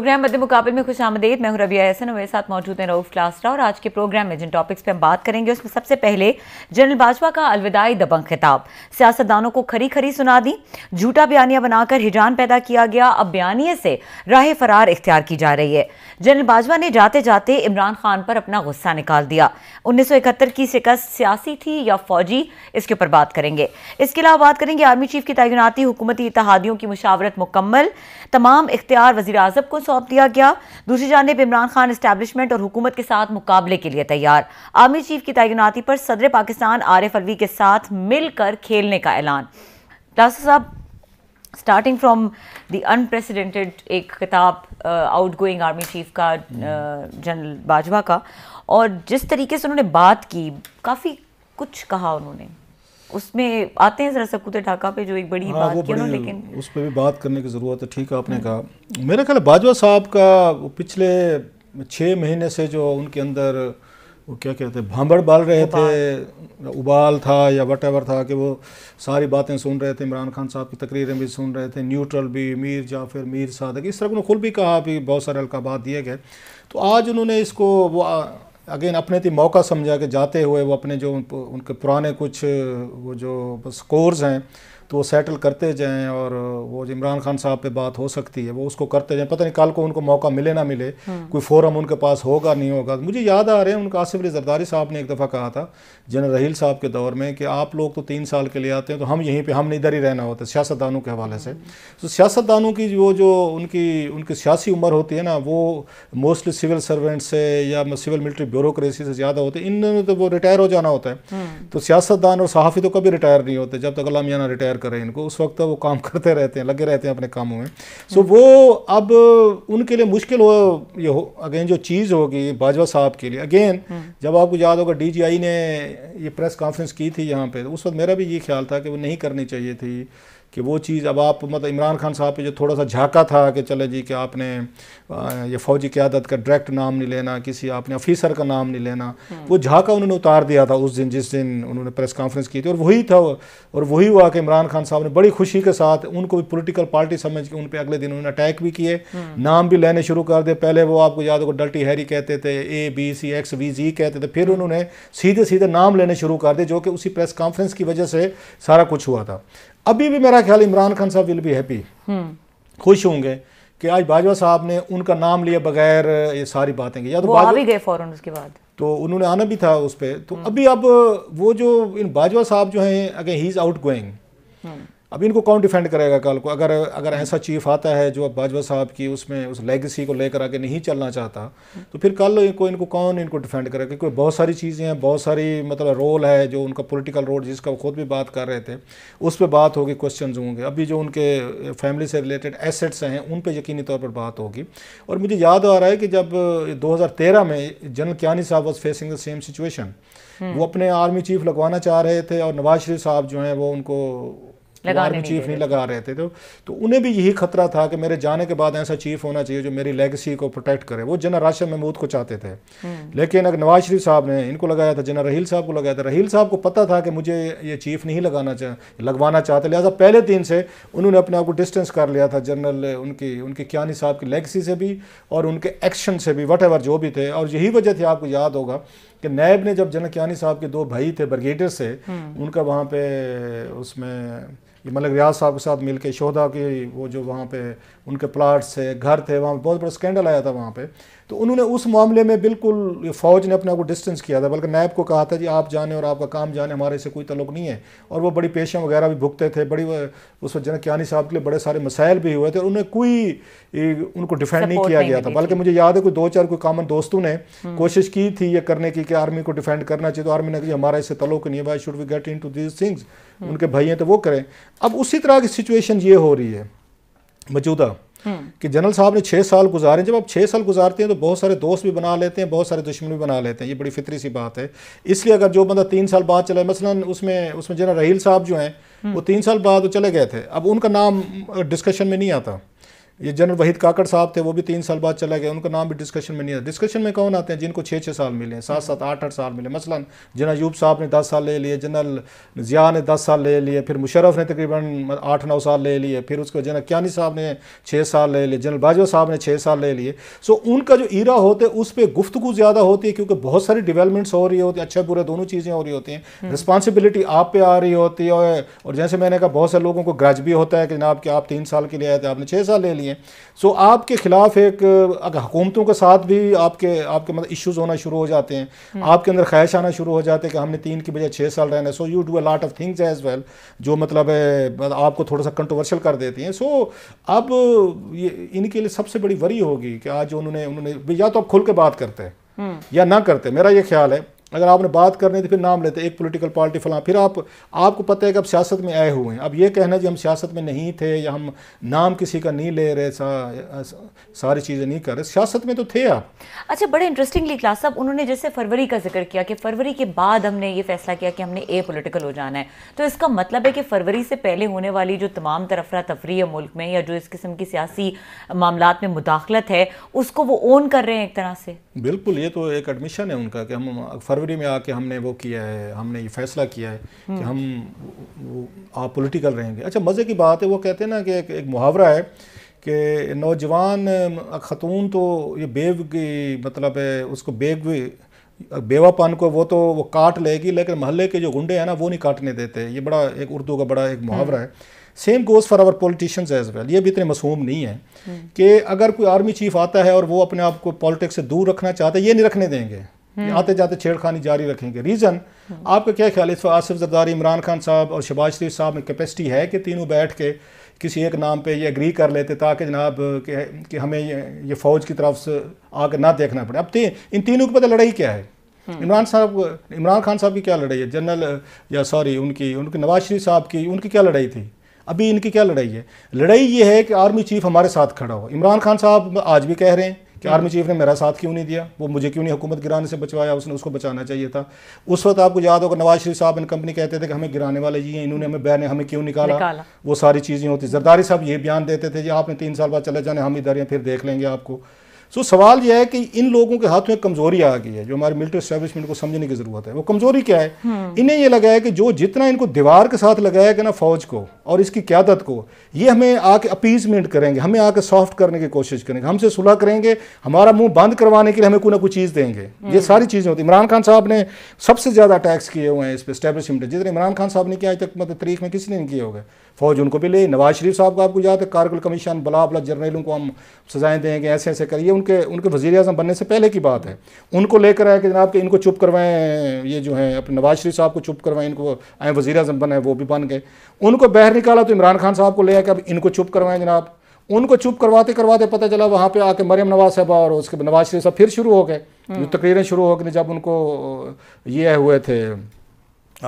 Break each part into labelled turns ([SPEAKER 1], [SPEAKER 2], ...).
[SPEAKER 1] Programme मध्य मुकाबले में खुश आमदेद मैं हूं रबिया एहसन और मेरे साथ मौजूद हैं रऊफ क्लासरा और आज के प्रोग्राम में जिन टॉपिक्स पे हम बात करेंगे उसमें सबसे पहले जनरल बाजवा का अलविदाई दबंग खिताब सियासतदानों को खरी खरी सुना दी झूठा बयानिया बनाकर हिजान पैदा किया गया अब बयानिए से राह फरार इख्तियार की जा रही है जनरल बाजवा ने जाते जाते इमरान खान पर अपना गुस्सा निकाल दिया उन्नीस की शिकस्त सियासी थी या फौजी इसके ऊपर बात करेंगे इसके अलावा बात करेंगे आर्मी चीफ की तैनाती हुकूमती इतिहादियों की मुशावरत मुकम्मल तमाम इख्तियार वजी अजम को सौंप दिया गया दूसरी जानब इमरान खान इस्टेबलिशमेंट और हुकूमत के साथ मुकाबले के लिए तैयार आर्मी चीफ की तैनाती पर सदर पाकिस्तान आरिफ अलवी के साथ मिलकर खेलने का ऐलान डॉक्टर साहब स्टार्टिंग फ्राम द अनप्रेसिडेंटेड एक खिताब out uh, going army chief का uh, जनरल बाजवा का और जिस तरीके से उन्होंने बात की काफ़ी कुछ कहा उन्होंने उसमें आते हैं जरा सकूते ढाका पे जो एक बड़ी हाँ, बात बड़ी लेकिन
[SPEAKER 2] उस पर भी बात करने की ज़रूरत है ठीक है आपने कहा मेरे ख्याल बाजवा साहब का पिछले छः महीने से जो उनके अंदर वो क्या कहते हैं भांबड़ बाल रहे थे उबाल था या वट था कि वो सारी बातें सुन रहे थे इमरान खान साहब की तकरीरें भी सुन रहे थे न्यूट्रल भी मीर जाफिर मीर सादक इस तरह उन्होंने खुद भी कहा भी बहुत सारे अलकाबात दिए गए तो आज उन्होंने इसको वो अगेन अपने थी मौका समझा के जाते हुए वो अपने जो उनके पुराने कुछ वो जो स्कोर्स हैं तो वो सेटल करते जाएं और वो इमरान खान साहब पे बात हो सकती है वो उसको करते जाएं पता नहीं कल को उनको मौका मिले ना मिले हम्म। कोई फोरम उनके पास होगा नहीं होगा मुझे याद आ रहे हैं उनका आसिफ अली जरदारी साहब ने एक दफ़ा कहा था जनरल रहील साहब के दौर में कि आप लोग तो तीन साल के लिए आते हैं तो हम यहीं पर हमने इधर ही रहना होता है सियासतदानों के हवाले से तो सियासतदानों की वो जो उनकी उनकी सियासी उम्र होती है ना वो मोस्टली सिविल सर्वेंट से या सिविल मिलिट्री ब्यूरोसी से ज़्यादा होती है इन तो वो रिटायर हो जाना होता है हम्म। तो सियासतदान और सहाफ़ी तो कभी रिटायर नहीं होते जब तक अलामियाना रिटायर करें इनको उस वक्त तो वो काम करते रहते हैं लगे रहते हैं अपने कामों में सो हम्म। वो अब उनके लिए मुश्किल हो ये हो अगेन जो चीज़ होगी बाजवा साहब के लिए अगेन हम्म। जब आपको याद होगा डीजीआई ने ये प्रेस कॉन्फ्रेंस की थी यहाँ पे तो उस वक्त मेरा भी ये ख्याल था कि वो नहीं करनी चाहिए थी कि वो चीज़ अब आप मतलब इमरान खान साहब पे जो थोड़ा सा झाका था कि चले जी कि आपने ये फ़ौजी क्यादत का डायरेक्ट नाम नहीं लेना किसी आपने ऑफिसर का नाम नहीं लेना हम्म। वो झाका उन्होंने उतार दिया था उस दिन जिस दिन उन्होंने प्रेस कॉन्फ्रेंस की थी और वही था और वही हुआ कि इमरान खान साहब ने बड़ी खुशी के साथ उनको भी पोलिटिकल पार्टी समझ के उन पर अगले दिन उन्होंने अटैक भी किए हम्म। नाम भी लेने शुरू कर दिए पहले वो आपको याद होगा डल्टी हैरी कहते थे A B C X V G कहते थे फिर हम्म। उन्होंने सीधे सीधे नाम लेने शुरू कर दिए जो कि उसी प्रेस कॉन्फ्रेंस की वजह से सारा कुछ हुआ था अभी भी मेरा ख्याल इमरान खान साहब विल भी हैप्पी खुश होंगे कि आज बाजवा साहब ने उनका नाम लिए बगैर ये सारी बातें की या तो आ भी
[SPEAKER 1] गए फौरन उसके बाद
[SPEAKER 2] तो उन्होंने आना भी था उस पर तो हम्म। अभी अब वो जो इन बाजवा साहब जो हैं अगर ही इज़ आउट गोइंग अब इनको कौन डिफेंड करेगा कल को अगर अगर ऐसा चीफ आता है जो अब बाजवा साहब की उसमें उस लेगेसी को लेकर आके नहीं चलना चाहता तो फिर कल इनको इनको कौन इनको डिफेंड करेगा क्योंकि बहुत सारी चीज़ें हैं बहुत सारी मतलब रोल है जो उनका पॉलिटिकल रोल जिसका वो खुद भी बात कर रहे थे उस पर बात होगी क्वेश्चन होंगे अभी जो उनके फैमिली से रिलेटेड एसेट्स हैं उन पर यकीनी तौर पर बात होगी और मुझे याद आ रहा है कि जब दो में जनरल क्यानी साहब was facing the same situation वो अपने आर्मी चीफ लगवाना चाह रहे थे और नवाज शरीफ साहब जो हैं वो उनको वार्म चीफ नहीं लगा रहे थे तो तो उन्हें भी यही खतरा था कि मेरे जाने के बाद ऐसा चीफ होना चाहिए जो मेरी लेगेसी को प्रोटेक्ट करे वो जना राशि महमूद को चाहते थे हम्म। लेकिन अगर नवाज शरीफ साहब ने इनको लगाया था जना रहील साहब को लगाया था रहील साहब को पता था कि मुझे ये चीफ नहीं लगाना चाह लगवाना चाहते लिहाजा पहले दिन से उन्होंने अपने आप को डिस्टेंस कर लिया था जनरल उनकी उनकी क्यानी साहब की लेगेसी से भी और उनके एक्शन से भी वट जो भी थे और यही वजह थी आपको याद होगा कि नैब ने जब जनक यानी साहब के दो भाई थे ब्रिगेडियर से हम्म। उनका वहाँ पे उसमें ये मलिक रियाज साहब के साथ मिल के की वो जो वहाँ पे उनके प्लाट्स थे घर थे वहाँ बहुत बड़ा स्कैंडल आया था वहाँ पे तो उन्होंने उस मामले में बिल्कुल फ़ौज ने अपने आप को डिस्टेंस किया था बल्कि नैब को कहा था जी आप जाने और आपका काम जाने हमारे से कोई तल्लुक नहीं है और वो बड़ी पेशियाँ वगैरह भी भुगते थे बड़ी उस वक्त जनक साहब के लिए बड़े सारे मसाइल भी हुए थे और उन्हें कोई उनको डिफेंड नहीं किया गया था बल्कि मुझे याद है कोई दो चार कोई कामन दोस्तों ने हम्म। कोशिश की थी ये करने की कि आर्मी को डिफेंड करना चाहिए तो आर्मी ने कहा हमारा इससे तलुक नहीं है भाई should we get into these things उनके भाई हैं तो वो करें अब उसी तरह की सिचुएशन ये हो रही है मौजूदा हम्म। कि जनरल साहब ने छः साल गुजारे जब आप छः साल गुजारते हैं तो बहुत सारे दोस्त भी बना लेते हैं बहुत सारे दुश्मन भी बना लेते हैं ये बड़ी फितरी सी बात है इसलिए अगर जो बंदा तीन साल बाद चला मसलन उसमें उसमें जनरल रहील साहब जो हैं वो हम्म। तीन साल बाद चले गए थे अब उनका नाम डिस्कशन में नहीं आता ये जनरल वहीद काकड़ साहब थे वो भी तीन साल बाद चला गया उनका नाम भी डिस्कशन में नहीं है डिस्कशन में कौन आते हैं जिनको छः छः साल मिले सात सात आठ आठ साल मिले मसलन जना यूब साहब ने दस साल ले लिए जनरल ज़िया ने दस साल ले लिए फिर मुशरफ ने तकरीबन आठ नौ साल ले लिए फिर उसके जनरल क्यानी साहब ने छः साल ले लिए जनरल बाजवा साहब ने छः साल ले लिए सो उनका जो इरा होते उस पर गुफ्तु ज़्यादा होती है क्योंकि बहुत सारी डिवेलपमेंट्स हो रही होती है अच्छे बुरे दोनों चीज़ें हो रही होती हैं रिस्पॉन्सिबिलिटी हम्म। आप पे आ रही होती है और जैसे मैंने कहा बहुत से लोगों को ग्रज भी होता है कि जनाब कि आप तीन साल के लिए आए थे आपने छः साल ले लिए हैं सो so, आपके खिलाफ एक अगर हुकूमतों के साथ भी आपके आपके मतलब इश्यूज होना शुरू हो जाते हैं हम्म। आपके अंदर ख्वाहिश आना शुरू हो जाते हैं कि हमने तीन की बजाय छः साल रहना है so you do a lot of things as well जो मतलब है मतलब आपको थोड़ा सा कंट्रोवर्शियल कर देती हैं सो so, अब ये इनके लिए सबसे बड़ी वरी होगी कि आज उन्होंने उन्होंने या तो आप खुल के बात करते हैं हम्म। या ना करते मेरा ये ख्याल है अगर आपने बात करनी तो फिर नाम लेते एक पॉलिटिकल पार्टी फलां फिर आप आपको पता है कि आप सियासत में आए हुए हैं अब ये कहना जी हम सियासत में नहीं थे या हम नाम किसी का नहीं ले रहे सा, सारी चीज़ें नहीं कर रहे सियासत में तो थे आप
[SPEAKER 1] अच्छा बड़े इंटरेस्टिंगली क्लास साहब उन्होंने जैसे फरवरी का जिक्र किया कि फरवरी के बाद हमने ये फैसला किया कि हमने ए पोलिटिकल हो जाना है तो इसका मतलब है कि फरवरी से पहले होने वाली जो तमाम तरफरा तफरी है मुल्क में या जो इस किस्म की सियासी मामला में मुदाखलत है उसको वो ओन कर रहे हैं एक तरह से
[SPEAKER 2] बिल्कुल ये तो एक एडमिशन है उनका कि हम फरवरी फरवरी में आके हमने वो किया है हमने ये फैसला किया है कि हम्म। हम आप पोलिटिकल रहेंगे अच्छा मज़े की बात है वो कहते हैं ना कि एक, एक मुहावरा है कि नौजवान ख़तून तो ये बेव की मतलब है उसको बेग बेवापन को वो तो वो काट लेगी लेकिन महल्ले के जो गुंडे हैं ना वो नहीं काटने देते ये बड़ा एक उर्दू का बड़ा एक मुहावरा हम्म। है same goes for our politicians as well ये भी इतने मसूम नहीं है हम्म। कि अगर कोई आर्मी चीफ आता है और वो अपने आप को पॉलिटिक्स से दूर रखना चाहते हैं ये नहीं रखने देंगे हम्म। आते जाते छेड़खानी जारी रखेंगे रीज़न आपका क्या ख्याल इस आसिफ जरदारी इमरान खान साहब और शबाज शरीफ साहब में कैपेसिटी है कि तीनों बैठ के किसी एक नाम पे ये एग्री कर लेते ताकि जनाब कि हमें ये, ये फ़ौज की तरफ से आकर ना देखना पड़े अब ती, इन तीनों के पता लड़ाई क्या है हम्म। इमरान साहब इमरान खान साहब की क्या लड़ाई है जनरल या सॉरी उनकी उनकी नवाज शरीफ साहब की उनकी क्या लड़ाई थी अभी इनकी क्या लड़ाई है लड़ाई ये है कि आर्मी चीफ हमारे साथ खड़ा हो इमरान खान साहब आज भी कह रहे हैं कि आर्मी चीफ ने मेरा साथ क्यों नहीं दिया वो मुझे क्यों नहीं हुकूमत गिराने से बचवाया उसने उसको बचाना चाहिए था उस वक्त आपको याद होगा नवाज शरीफ साहब इन कंपनी कहते थे कि हमें गिराने वाले जी हैं इन्होंने हमें बहने हमें क्यों निकाला, निकाला। वो सारी चीज़ें होती जरदारी साहब ये बयान देते थे जी आपने तीन साल बाद चले जाने हम इधर हैं फिर देख लेंगे आपको सो सवाल यह है कि इन लोगों के हाथ में कमजोरी आ गई है जो हमारे मिलिट्री स्टैब्लिशमेंट को समझने की जरूरत है वो कमजोरी क्या है हम्म। इन्हें यह लगा है कि जो जितना इनको दीवार के साथ लगाया गया ना फौज को और इसकी क्यादत को ये हमें आके अपीजमेंट करेंगे हमें आके सॉफ्ट करने की कोशिश करेंगे हमसे सुलह करेंगे हमारा मुंह बंद करवाने के लिए हमें कोई ना कोई चीज़ देंगे ये हम्म। सारी चीज़ें होती इमरान खान साहब ने सबसे ज़्यादा अटैक्स किए हुए हैं इस पर स्टैब्लिशमेंट जितने इमरान खान साहब ने किया आज तक मतलब तरीक में किसी ने नहीं किए होगा फौज उनको भी ले नवाज शरीफ साहब को आपको याद है कारगिल कमीशन बला बला जर्नलों को हम सजाएं देंगे ऐसे ऐसे करिए उनके उनके वजीर अजम बनने से पहले की बात है उनको लेकर आए कि जनाब के इनको चुप करवाएं ये जो है अपने नवाज शरीफ साहब को चुप करवाएं इनको आए वजी अजम बनाए वो भी बन गए उनको बाहर निकाला तो इमरान खान साहब को ले आया अब इनको चुप करवाएं जनाब उनको चुप करवाते करवाते पता चला वहाँ पे आके मरियम नवाज साहब और उसके नवाज शरीफ साहब फिर शुरू हो गए जो तकरीरें शुरू हो गई जब उनको ये हुए थे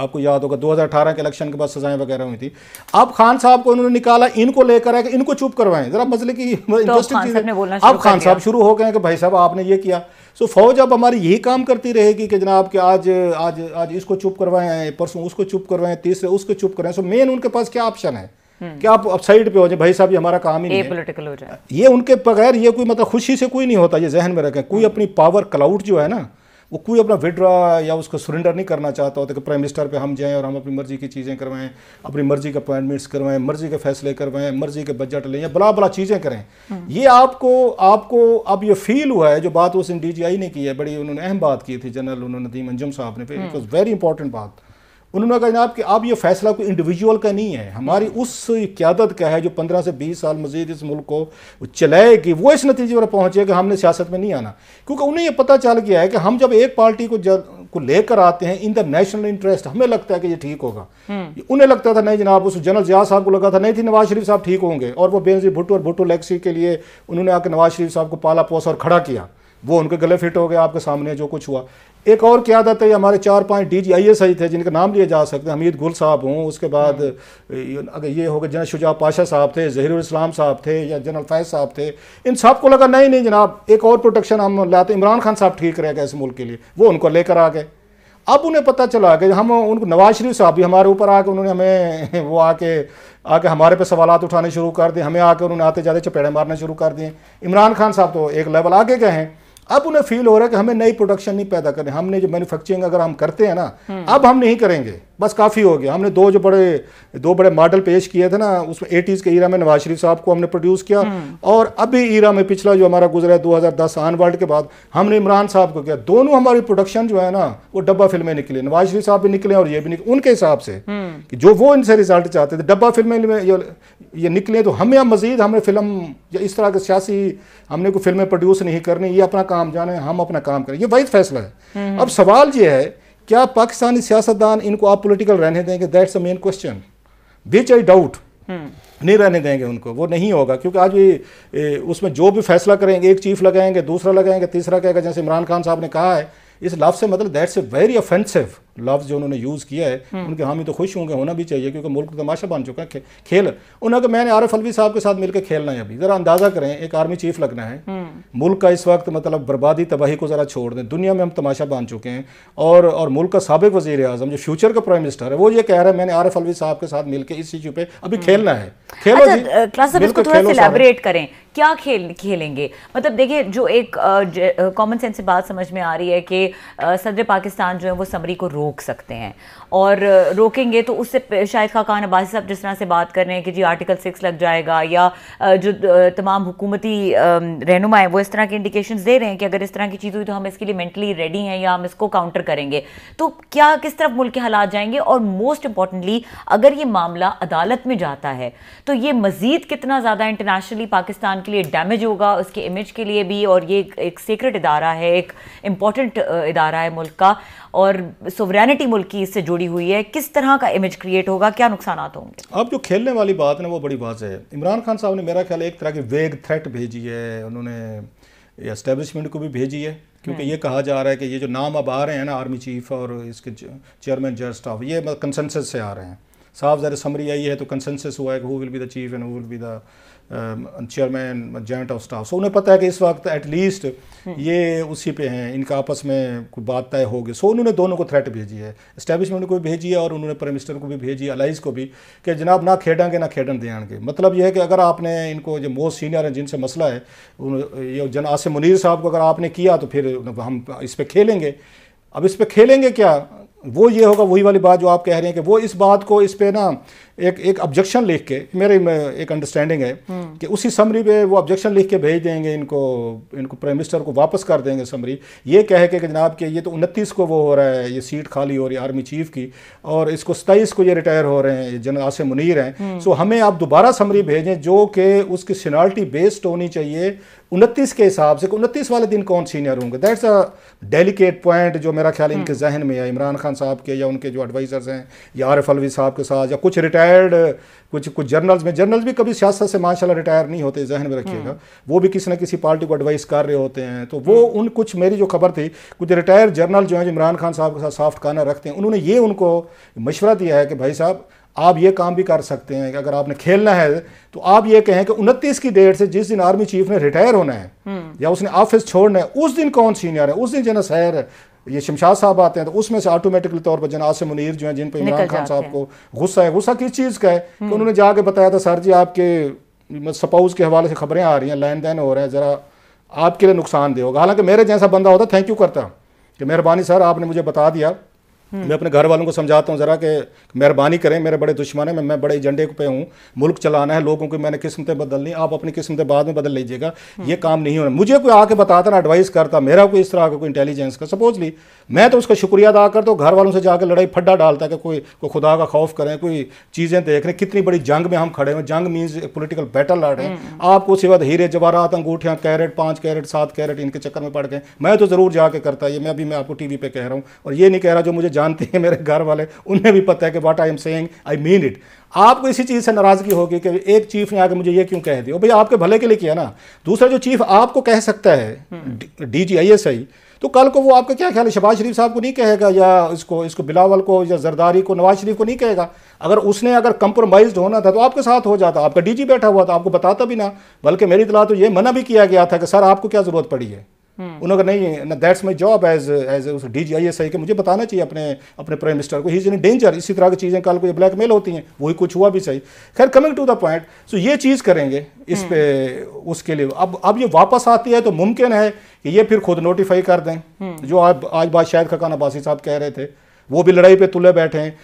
[SPEAKER 2] आपको याद होगा 2018 के इलेक्शन के बाद सजाएं वगैरह हुई थी अब खान साहब को उन्होंने निकाला इनको लेकर आया कि इनको चुप करवाएं जरा मसले की इंटरेस्टिंग चीज़
[SPEAKER 1] है अब खान साहब
[SPEAKER 2] शुरू हो गए कि भाई साहब आपने ये किया सो फौज अब हमारी यही काम करती रहेगी कि जनाब के आज आज आज इसको चुप करवाएं परसों उसको चुप करवाएं तीसरे उसको चुप करवाएं सो मेन उनके पास क्या ऑप्शन है हम्म। कि आप साइड पे हो जाए भाई साहब ये हमारा काम ही नहीं
[SPEAKER 1] है हो जाए
[SPEAKER 2] ये उनके बगैर ये कोई मतलब खुशी से कोई नहीं होता ये जहन में रखें कोई हम्म। अपनी पावर क्लाउड जो है ना वो कोई अपना विड्रा या उसको सरेंडर नहीं करना चाहता होता कि प्राइम मिनिस्टर पे हम जाएं और हम अपनी मर्ज़ी की चीज़ें करवाएं अपनी मर्ज़ी के अपॉइंटमेंट्स करवाएं मर्ज़ी के फैसले करवाएं मर्ज़ी के बजट लें या बला बला चीज़ें करें हम्म। ये आपको आपको अब ये फील हुआ है जो बात उस डी ने की है बड़ी उन्होंने अहम बात की थी जनरल उन्होंने नदीम अंजम साहब ने इट वॉज़ वेरी इंपॉर्टेंट बात उन्होंने कहा जनाब कि अब ये फ़ैसला कोई इंडिविजुअल का नहीं है हमारी हम्म। उस क्यादत का है जो पंद्रह से बीस साल मजीद इस मुल्क को चलाएगी वो इस नतीजे पर पहुँचे कि हमने सियासत में नहीं आना क्योंकि उन्हें यह पता चल गया है कि हम जब एक पार्टी को जल को लेकर आते हैं इन द नेशनल इंटरेस्ट हमें लगता है कि ये ठीक होगा हम्म। उन्हें लगता था नहीं जनाब उस जनरल जिया साहब को लगा था नहीं थी नवाज शरीफ साहब ठीक होंगे और वो बेनजी भुट्टो और भुट्टो लेक्सी के लिए उन्होंने आकर नवाज शरीफ साहब को पाला पोसा और खड़ा किया वो उनके गले फिट हो गया आपके सामने जो कुछ हुआ एक और क्या आदत है हमारे चार पांच डी जी आई एस आई थे जिनका नाम लिए जा सकते हैं हमीद गुल साहब हूँ उसके बाद हम्म। अगर ये हो गए जनरल शुजा पाशा साहब थे जहर इस्लाम साहब थे या जनरल फैज साहब थे इन सब को लगा नहीं नहीं जनाब एक और प्रोटेक्शन हम लाते इमरान खान साहब ठीक रहेगा इस मुल्क के लिए वो उनको लेकर आ गए अब उन्हें पता चला कि हम उनको नवाज शरीफ साहब भी हमारे ऊपर आके उन्होंने हमें वो आके आके हमारे पे सवाल उठाने शुरू कर दिए हमें आके उन्होंने आते जाते चपेड़े मारने शुरू कर दिए इमरान खान साहब तो एक लेवल आगे गए हैं अब उन्हें फील हो रहा है कि हमें नई प्रोडक्शन नहीं पैदा करनी हमने जो मैन्युफैक्चरिंग अगर हम करते हैं ना अब हम नहीं करेंगे बस काफ़ी हो गया हमने दो जो बड़े दो बड़े मॉडल पेश किए थे ना उसमें एटीज़ के ईरा में नवाज शरीफ साहब को हमने प्रोड्यूस किया हम्म। और अभी ईरा में पिछला जो हमारा गुजरा है दो हज़ार वर्ल्ड के बाद हमने इमरान साहब को किया दोनों हमारी प्रोडक्शन जो है ना वो डब्बा फिल्में निकली नवाज शरीफ साहब भी निकले और ये भी निकले उनके हिसाब से हम्म। कि जो वो इनसे रिजल्ट चाहते थे डब्बा फिल्में ये निकले तो हमें अब मज़ीद हमने फिल्म या इस तरह के सियासी हमने कोई फिल्में प्रोड्यूस नहीं करनी ये अपना काम जाने हम अपना काम करें ये वही फैसला है हम्म। अब सवाल ये है क्या पाकिस्तानी सियासतदान इनको आप पोलिटिकल रहने देंगे that's a main question which I doubt
[SPEAKER 1] नहीं
[SPEAKER 2] रहने देंगे उनको वो नहीं होगा क्योंकि आज भी उसमें जो भी फैसला करेंगे एक चीफ लगाएंगे दूसरा लगाएंगे तीसरा कहेगा जैसे इमरान खान साहब ने कहा है इस लफ से मतलब दैट्स ए वेरी ऑफेंसिव लफ्ज़ जो उन्होंने यूज़ किया है हम्म। उनके हामी तो खुश होंगे होना भी चाहिए क्योंकि मुल्क तो तमाशा बन चुका है खेल उन्होंने मैंने आरफ अलवी साहब के साथ मिलकर खेलना है अभी ज़रा अंदाज़ा करें एक आर्मी चीफ लगना है हम्म। मुल्क का इस वक्त मतलब बर्बादी तबाही को ज़रा छोड़ दें दुनिया में हम तमाशा बन चुके हैं और और मुल्क का सबक वजी अजम जो फ्यूचर का प्राइम मिनिस्टर है वो ये कह रहा है मैंने आरफ अलवी साहब के साथ मिलकर इस चीज़ पर अभी हम्म। खेलना है खेलो अच्छा,
[SPEAKER 1] करें क्या खेल खेलेंगे मतलब देखिए जो एक कॉमन सेंस से बात समझ में आ रही है कि सदर पाकिस्तान जो है वो समरी को रोक रोक सकते हैं और रोकेंगे तो उससे शायद खाकान अब्बासी साहब जिस तरह से बात कर रहे हैं कि जी आर्टिकल सिक्स लग जाएगा या जो तमाम हुकूमती रहनुमा है वो इस तरह के इंडिकेशन दे रहे हैं कि अगर इस तरह की चीज़ हुई तो हम इसके लिए मेंटली रेडी हैं या हम इसको काउंटर करेंगे तो क्या किस तरफ मुल्क के हालात जाएंगे और मोस्ट इंपॉर्टेंटली अगर ये मामला अदालत में जाता है तो ये मज़ीद कितना ज़्यादा इंटरनेशनली पाकिस्तान के लिए डैमेज होगा उसके इमेज के लिए भी और ये एक सीक्रेट इदारा है एक इम्पॉर्टेंट इदारा है मुल्क का और सोवरेनिटी मुल्क की इससे जुड़ी हुई है किस तरह का इमेज क्रिएट होगा क्या नुकसान होंगे
[SPEAKER 2] अब जो खेलने वाली बात है ना वो बड़ी बात है इमरान खान साहब ने मेरा ख्याल एक तरह की वेग थ्रेट भेजी है उन्होंने एस्टेब्लिशमेंट को भी भेजी है क्योंकि हम्म। ये कहा जा रहा है कि ये जो नाम अब आ रहे हैं ना आर्मी चीफ और इसके चेयरमैन जज स्टाफ ये कंसेंसस मतलब से आ रहे हैं साफ ज़रा समरी आई है तो कंसेंसस हुआ है कि who will be the chief and who will be the chairman joint of staff so उन्हें पता है कि इस वक्त एटलीस्ट हम्म। ये उसी पे हैं इनका आपस में कोई बात तय होगी सो उन्होंने दोनों को थ्रेट भेजी है इस्टेब्लिशमेंट को भी भेजी है और उन्होंने प्राइम मिनिस्टर को भी भेजी है अलाइज को भी कि जनाब ना खेडेंगे ना खेडन दे आएंगे मतलब यह है कि अगर आपने इनको जो मोस्ट सीनियर हैं जिनसे मसला है ये जन आसिम मुनीर साहब को अगर आपने किया तो फिर हम इस पर खेलेंगे अब इस पर खेलेंगे क्या वो ये होगा वही वाली बात जो आप कह रहे हैं कि वो इस बात को इस पे ना एक एक ऑब्जेक्शन लिख के मेरे एक अंडरस्टैंडिंग है हम्म। कि उसी समरी पे वो ऑब्जेक्शन लिख के भेज देंगे इनको इनको प्राइम मिनिस्टर को वापस कर देंगे समरी ये कह के कि जनाब के ये तो उनतीस को वो हो रहा है ये सीट खाली हो रही है आर्मी चीफ की और इसको सताईस को ये रिटायर हो रहे हैं जन आसिम मुनीर हैं सो हम्म। हमें आप दोबारा समरी भेजें जो कि उसकी सीनाल्टी बेस्ड होनी चाहिए उनतीस के हिसाब से उनतीस वाले दिन कौन सीनियर होंगे दैट्स अ डेलीकेट पॉइंट जो मेरा ख्याल इनके हम्म। जहन में है इमरान खान खान साहब के या उनके जो एडवाइज़र्स हैं या आरफ अलवी साहब के साथ या कुछ रिटायर्ड कुछ कुछ जर्नल्स में जर्नल्स भी कभी सियासत से माशाल्लाह रिटायर नहीं होते जहन में रखिएगा हम्म। वो भी किसी ना किसी पार्टी को एडवाइस कर रहे होते हैं तो वो हम्म। उन कुछ मेरी जो खबर थी कुछ रिटायर्ड जर्नल जो हैं जो इमरान खान साहब के साथ साफ्ट काना रखते हैं उन्होंने ये उनको मशवरा दिया है कि भाई साहब आप ये काम भी कर सकते हैं कि अगर आपने खेलना है तो आप ये कहें कि उनतीस की डेट से जिस दिन आर्मी चीफ ने रिटायर होना है हम्म। या उसने ऑफिस छोड़ना है उस दिन कौन सीनियर है उस दिन जनरल है ये शमशाद साहब आते हैं तो उसमें से ऑटोमेटिकली तौर पर जनाज से मुनीर जो है जिन पर इमरान खान साहब को गुस्सा है गुस्सा किस चीज़ का है कि हम्म। उन्होंने जाके बताया था सर जी आपके सपोज के हवाले से खबरें आ रही हैं लेन देन हो रहे हैं ज़रा आपके लिए नुकसान दे होगा हालांकि मेरे जैसा बंदा होता थैंक यू करता कि मेहरबानी सर आपने मुझे बता दिया मैं अपने घर वालों को समझाता हूँ ज़रा कि मेहरबानी करें मेरे बड़े दुश्मन हैं मैं मैं बड़े एजेंडे पे हूँ मुल्क चलाना है लोगों की मैंने किस्मतें बदलनी आप अपनी किस्मतें बाद में बदल लीजिएगा ये काम नहीं होना मुझे कोई आके बताता ना एडवाइस करता मेरा कोई इस तरह का कोई इंटेलिजेंस का सपोज ली मैं तो उसका शुक्रिया अदा करता हूँ घर वालों से जाकर लड़ाई फड्डा डालता है कि कोई को खुदा का खौफ करें कोई चीज़ें देख रहे कितनी बड़ी जंग में हम खड़े हैं जंग मीन्स पोलिटिकल बैटल लड़ रहे हैं आपको उसके बाद तो हीरे जवाहरात अंगूठियाँ कैरेट पाँच कैरेट सात कैरेट इनके चक्कर में पड़ गए मैं तो ज़रूर जाके करता ये मैं अभी मैं आपको टी वी कह रहा हूँ और ये नहीं कह रहा जो मुझे जानते हैं मेरे घर वाले उन्हें भी पता है कि what I am saying I mean it आपको इसी चीज़ से नाराज़गी होगी कि एक चीफ ने आगे मुझे ये क्यों कह दिया भैया आपके भले के लिए किया ना दूसरा जो चीफ आपको कह सकता है हम्म। डी जी आई एस आई तो कल को वो आपका क्या ख्याल है शबाज शरीफ साहब को नहीं कहेगा या इसको इसको बिलावल को या जरदारी को नवाज शरीफ को नहीं कहेगा अगर उसने अगर कंप्रोमाइज होना था तो आपके साथ हो जाता आपका डीजी बैठा हुआ था आपको बताता भी ना बल्कि मेरी तला तो ये मना भी किया गया था कि सर आपको क्या ज़रूरत पड़ी है हम्म। उन्होंने नहीं ना that's my job as as उस D G I S I के मुझे बताना चाहिए अपने अपने प्राइम मिनिस्टर को ही इज इन डेंजर इसी तरह की चीज़ें कल को ये ब्लैकमेल होती हैं वही कुछ हुआ भी सही खैर coming to the point so ये चीज़ करेंगे इस हम्म। पे उसके लिए अब अब ये वापस आती है तो मुमकिन है कि ये फिर खुद नोटिफाई कर दें हम्म। जो आप आज बात शायद खकान अब्बासी साहब कह रहे थे वो भी लड़ाई पर तुले बैठे हैं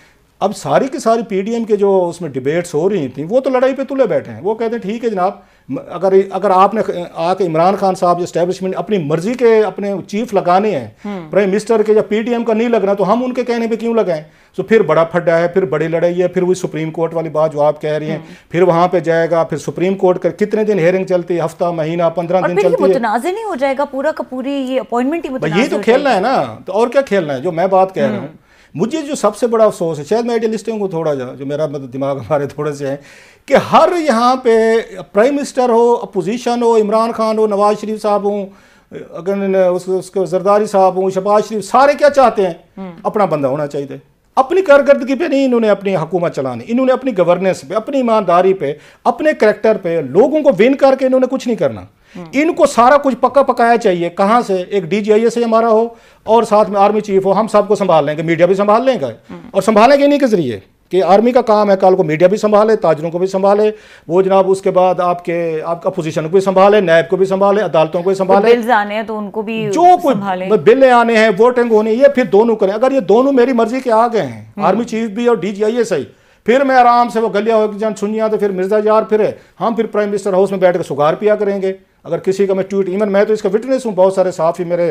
[SPEAKER 2] अब सारी की सारी पी के जो उसमें डिबेट्स हो रही थी वो तो लड़ाई पर तुले बैठे हैं वो कहते हैं ठीक है जनाब अगर अगर आपने आके इमरान खान साहब इस्टेब्लिशमेंट अपनी मर्जी के अपने चीफ लगाने हैं प्राइम हम्म। मिनिस्टर के या पीटीएम का नहीं लगना तो हम उनके कहने पे क्यों लगाएं तो फिर बड़ा फड्डा है फिर बड़ी लड़ाई है फिर वही सुप्रीम कोर्ट वाली बात जो आप कह रही हैं हम्म। फिर वहाँ पे जाएगा फिर सुप्रीम कोर्ट का कितने दिन हेयरिंग चलती है हफ्ता महीना पंद्रह दिन चलती है
[SPEAKER 1] नहीं हो जाएगा पूरा का पूरी ये अपॉइंटमेंट ही ये तो खेलना
[SPEAKER 2] है ना तो और क्या खेलना है जो मैं बात कह रहा हूँ हम्म। मुझे जो सबसे बड़ा अफसोस है शायद मैं आइडियलिस्टों को थोड़ा जा जो मेरा मतलब दिमाग हमारे थोड़े से हैं कि हर यहाँ पे प्राइम मिनिस्टर हो अपोजिशन हो इमरान खान हो नवाज शरीफ साहब हों अगर उस, उसके जरदारी साहब हों शबाज शरीफ सारे क्या चाहते हैं हम्म। अपना बंदा होना चाहिए अपनी कारकर्दगी पे नहीं इन्होंने अपनी हुकूमत चलानी इन्होंने अपनी गवर्नेंस पे अपनी ईमानदारी पे अपने करेक्टर पे लोगों को विन करके इन्होंने कुछ नहीं करना हम्म। इनको सारा कुछ पक्का पकाया चाहिए कहाँ से एक डीजीआईएस है हमारा हो और साथ में आर्मी चीफ हो हम सबको संभाल लेंगे मीडिया भी संभाल लेंगे हम्म। और संभालेंगे इन्हीं के जरिए कि आर्मी का काम है कल को मीडिया भी संभाले ताजरों को भी संभाले वो जनाब उसके बाद आपके आपका अपोजिशन को भी संभाले नैब को भी संभाले अदालतों को भी संभाले तो बिल्स
[SPEAKER 1] आने हैं तो उनको भी जो कुछ
[SPEAKER 2] बिल आने हैं वोटिंग होनी ये फिर दोनों करें अगर ये दोनों मेरी मर्जी के आ गए हैं आर्मी हम्म। चीफ भी और डी जी फिर मैं आराम से वो गलिया हो जान सुनिया तो फिर मिर्जा जार फिर हम फिर प्राइम मिनिस्टर हाउस में बैठ कर सुगार पिया करेंगे अगर किसी का मैं ट्वीट इवन मैं तो इसका विटनेस हूँ बहुत सारे साफ ही मेरे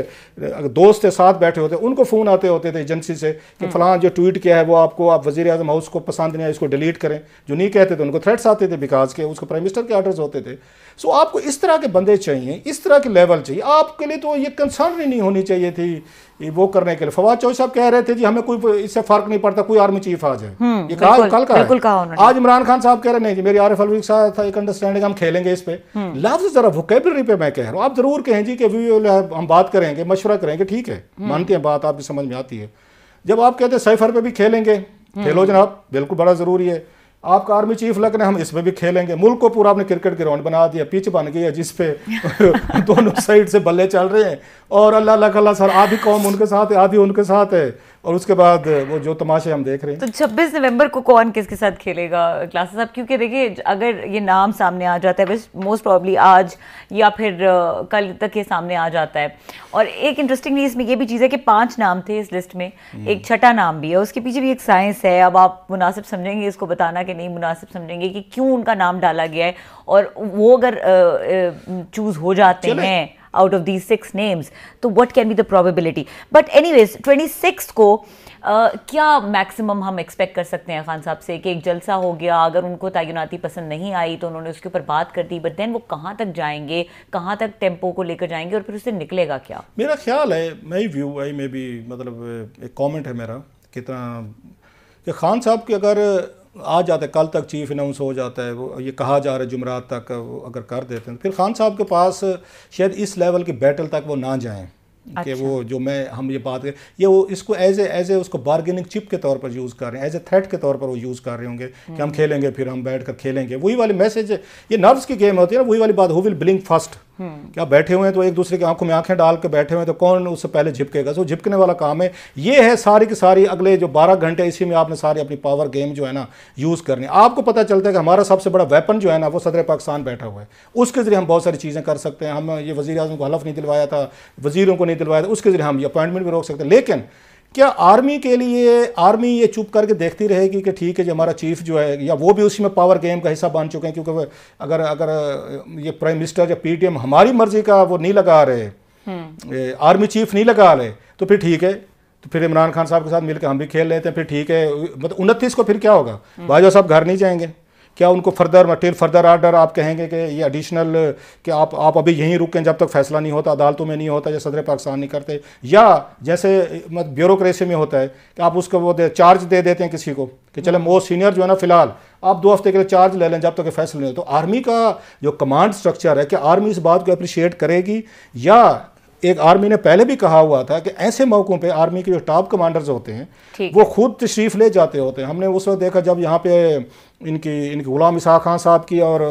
[SPEAKER 2] दोस्त थे साथ बैठे होते उनको फ़ोन आते होते थे एजेंसी से कि हम्म। फ़लां जो ट्वीट किया है वो आपको आप वजी अजम हाउस को पसंद नहीं आए इसको डिलीट करें जो नहीं कहते थे उनको थ्रेट्स आते थे बिकाज के उसको प्राइम मिनिस्टर के आर्डर्स होते थे सो आपको इस तरह के बंदे चाहिए इस तरह के लेवल चाहिए आपके लिए तो ये कंसर्न ही नहीं होनी चाहिए थी वो करने के लिए फवाद चौधरी साहब कह रहे थे जी हमें कोई इससे फर्क नहीं पड़ता कोई आर्मी चीफ आज है
[SPEAKER 1] हम्म, ये कहा कल का, कहा
[SPEAKER 2] आज इमरान खान साहब कह रहे नहीं जी मेरी एफ अलवी था एक अंडरस्टैंडिंग हम खेलेंगे इस पे हम्म। लफ्ज जरा वोकेबलरी पे मैं कह रहा हूँ आप जरूर कहें जी कि हम बात करेंगे मशवरा करेंगे ठीक है हम्म। मानते हैं बात आपकी समझ में आती है जब आप कहते हैं सैफर पर भी खेलेंगे खेलो जनाब बिल्कुल बड़ा जरूरी है आपका आर्मी चीफ लग रहे हम इसमें भी खेलेंगे मुल्क को पूरा आपने क्रिकेट ग्राउंड बना दिया पिच बन गई है जिसपे दोनों साइड से बल्ले चल रहे हैं और अल्लाह अल्लाह सर आधी कौम उनके साथ है आधी उनके साथ है और उसके बाद वो जो तमाशे हम देख रहे हैं तो
[SPEAKER 1] 26 नवंबर को कौन किसके साथ खेलेगा क्लासेस आप क्योंकि देखिए अगर ये नाम सामने आ जाता है मोस्ट प्रॉब्ली आज या फिर कल तक ये सामने आ जाता है और एक इंटरेस्टिंग इसमें ये भी चीज़ है कि पांच नाम थे इस लिस्ट में हम्म। एक छठा नाम भी है उसके पीछे भी एक साइंस है अब आप मुनासिब समझेंगे इसको बताना कि नहीं मुनासिब समझेंगे कि क्यों उनका नाम डाला गया है और वो अगर चूज़ हो जाते हैं out of these six names तो what can be the probability but anyways 26 को क्या मैक्सिमम हम एक्सपेक्ट कर सकते हैं खान साहब से कि एक जलसा हो गया अगर उनको तयनाती पसंद नहीं आई तो उन्होंने उसके ऊपर बात कर दी बट देन वो कहाँ तक जाएंगे कहाँ तक टेम्पो को लेकर जाएंगे और फिर उससे निकलेगा क्या
[SPEAKER 2] मेरा ख्याल है मई व्यू आई मे बी मतलब एक कॉमेंट है मेरा कितना कि खान साहब की अगर आ जाता है कल तक चीफ अनाउंस हो जाता है वो ये कहा जा रहा है जुमरात तक वो अगर कर देते हैं फिर खान साहब के पास शायद इस लेवल के बैटल तक वो ना जाएँ अच्छा। कि वो जो मैं हम ये बात करें ये वो इसको एज एज ए उसको बार्गेनिंग चिप के तौर पर यूज़ कर रहे हैं एज ए थ्रेट के तौर पर वो यूज़ कर रहे होंगे कि हम हम्म। खेलेंगे फिर हम बैठ कर खेलेंगे वही वाले मैसेज ये नर्व्स की गेम होती है ना वही वाली बात हु विल ब्लिंक फर्स्ट हम्म। क्या बैठे हुए हैं तो एक दूसरे की आंखों में आंखें डाल के बैठे हुए हैं तो कौन उससे पहले झिपकेगा तो झिपकने वाला काम है ये है सारी की सारी अगले जो 12 घंटे इसी में आपने सारी अपनी पावर गेम जो है ना यूज़ करनी आपको पता चलता है कि हमारा सबसे बड़ा वेपन जो है ना वो सदर पाकिस्तान बैठा हुआ है उसके ज़रिए हम बहुत सारी चीज़ें कर सकते हैं हम ये वजी को हलफ नहीं दिलवाया था वजीरों को नहीं दिलवाया था उसके ज़रिए हम ये अपॉइंटमेंट भी रोक सकते हैं लेकिन क्या आर्मी के लिए आर्मी ये चुप करके देखती रहेगी कि ठीक है जी हमारा चीफ जो है या वो भी उसी में पावर गेम का हिस्सा बन चुके हैं क्योंकि अगर अगर ये प्राइम मिनिस्टर या पीटीएम हमारी मर्जी का वो नहीं लगा रहे आर्मी हम्म। चीफ नहीं लगा रहे तो फिर ठीक है तो फिर इमरान खान साहब के साथ मिलकर हम भी खेल लेते हैं फिर ठीक है मतलब उनतीस को फिर क्या होगा बाजवा हम्म। साहब घर नहीं जाएंगे क्या उनको फर्दर मटेरियल फर्दर आर्डर आप कहेंगे कि ये एडिशनल कि आप आप अभी यहीं रुकें जब तक फैसला नहीं होता अदालतों में नहीं होता या सदर पाकिस्तान नहीं करते या जैसे मत मतलब ब्यूरोक्रेसी में होता है कि आप उसको वो दे चार्ज दे देते हैं किसी को कि चले मोस्ट हम्म। सीनियर जो है ना फिलहाल आप दो हफ्ते के लिए चार्ज ले लें जब तक फैसला नहीं हो तो आर्मी का जो कमांड स्ट्रक्चर है कि आर्मी इस बात को अप्रिशिएट करेगी या एक आर्मी ने पहले भी कहा हुआ था कि ऐसे मौक़ों पे आर्मी के जो टॉप कमांडर्स होते हैं वो खुद तशरीफ ले जाते होते हैं हमने उस वक्त देखा जब यहाँ पे इनकी इनकी गुलाम इसाक खान साहब की और